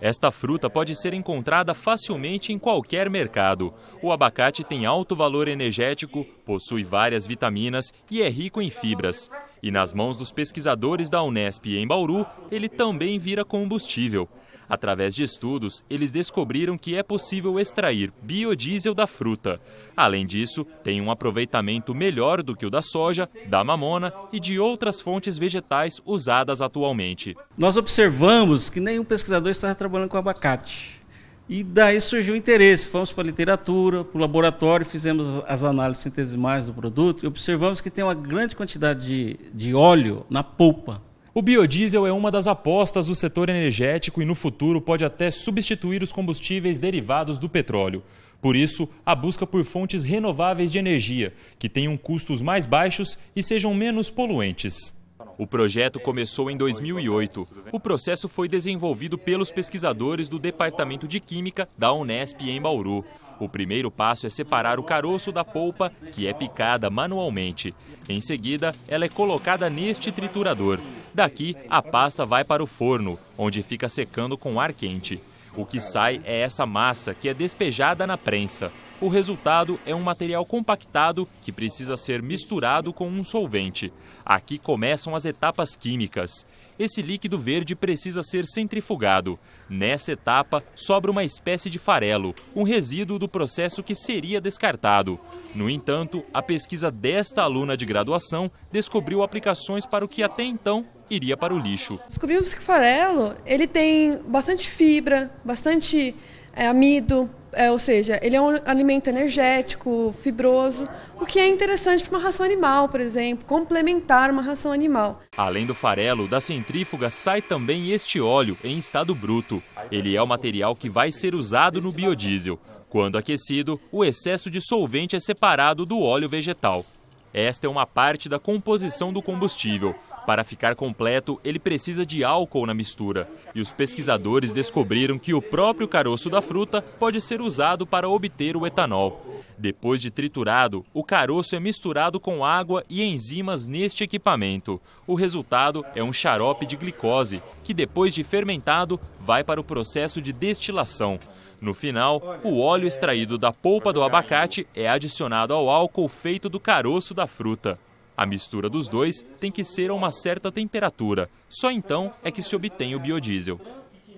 Esta fruta pode ser encontrada facilmente em qualquer mercado. O abacate tem alto valor energético, possui várias vitaminas e é rico em fibras. E nas mãos dos pesquisadores da Unesp em Bauru, ele também vira combustível. Através de estudos, eles descobriram que é possível extrair biodiesel da fruta. Além disso, tem um aproveitamento melhor do que o da soja, da mamona e de outras fontes vegetais usadas atualmente. Nós observamos que nenhum pesquisador está trabalhando com abacate. E daí surgiu o interesse. Fomos para a literatura, para o laboratório, fizemos as análises sintesimais do produto e observamos que tem uma grande quantidade de, de óleo na polpa. O biodiesel é uma das apostas do setor energético e no futuro pode até substituir os combustíveis derivados do petróleo. Por isso, a busca por fontes renováveis de energia, que tenham custos mais baixos e sejam menos poluentes. O projeto começou em 2008. O processo foi desenvolvido pelos pesquisadores do Departamento de Química da Unesp em Bauru. O primeiro passo é separar o caroço da polpa, que é picada manualmente. Em seguida, ela é colocada neste triturador. Daqui, a pasta vai para o forno, onde fica secando com ar quente. O que sai é essa massa que é despejada na prensa. O resultado é um material compactado que precisa ser misturado com um solvente. Aqui começam as etapas químicas. Esse líquido verde precisa ser centrifugado. Nessa etapa, sobra uma espécie de farelo, um resíduo do processo que seria descartado. No entanto, a pesquisa desta aluna de graduação descobriu aplicações para o que até então iria para o lixo. Descobrimos que o farelo ele tem bastante fibra, bastante é, amido, é, ou seja, ele é um alimento energético, fibroso, o que é interessante para uma ração animal, por exemplo, complementar uma ração animal. Além do farelo, da centrífuga sai também este óleo em estado bruto. Ele é o material que vai ser usado no biodiesel. Quando aquecido, o excesso de solvente é separado do óleo vegetal. Esta é uma parte da composição do combustível. Para ficar completo, ele precisa de álcool na mistura. E os pesquisadores descobriram que o próprio caroço da fruta pode ser usado para obter o etanol. Depois de triturado, o caroço é misturado com água e enzimas neste equipamento. O resultado é um xarope de glicose, que depois de fermentado, vai para o processo de destilação. No final, o óleo extraído da polpa do abacate é adicionado ao álcool feito do caroço da fruta. A mistura dos dois tem que ser a uma certa temperatura, só então é que se obtém o biodiesel.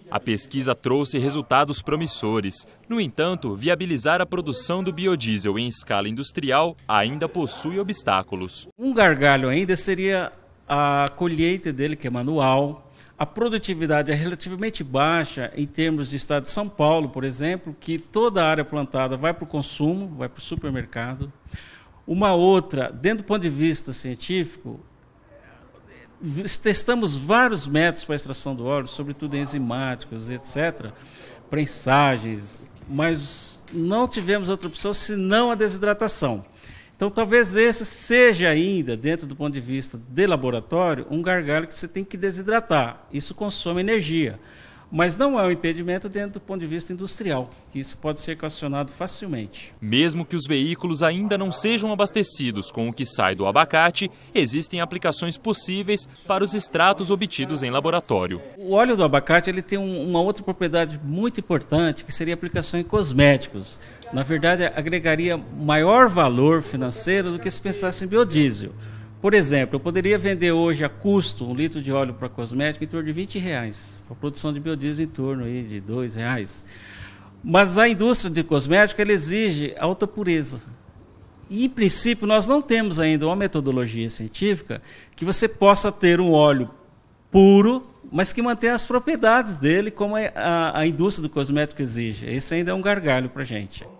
A pesquisa trouxe resultados promissores. No entanto, viabilizar a produção do biodiesel em escala industrial ainda possui obstáculos. Um gargalho ainda seria a colheita dele, que é manual. A produtividade é relativamente baixa em termos de estado de São Paulo, por exemplo, que toda a área plantada vai para o consumo, vai para o supermercado. Uma outra, dentro do ponto de vista científico, testamos vários métodos para extração do óleo, sobretudo enzimáticos, etc., prensagens, mas não tivemos outra opção senão a desidratação. Então, talvez esse seja ainda, dentro do ponto de vista de laboratório, um gargalo que você tem que desidratar. Isso consome energia mas não é um impedimento dentro do ponto de vista industrial, que isso pode ser questionado facilmente. Mesmo que os veículos ainda não sejam abastecidos com o que sai do abacate, existem aplicações possíveis para os extratos obtidos em laboratório. O óleo do abacate ele tem uma outra propriedade muito importante, que seria a aplicação em cosméticos. Na verdade, agregaria maior valor financeiro do que se pensasse em biodiesel. Por exemplo, eu poderia vender hoje a custo um litro de óleo para cosmético em torno de 20 reais, a produção de biodiesel em torno aí de 2 reais. Mas a indústria de cosmético ela exige alta pureza. E, em princípio, nós não temos ainda uma metodologia científica que você possa ter um óleo puro, mas que mantenha as propriedades dele, como a, é a, a indústria do cosmético exige. Esse ainda é um gargalho para a gente.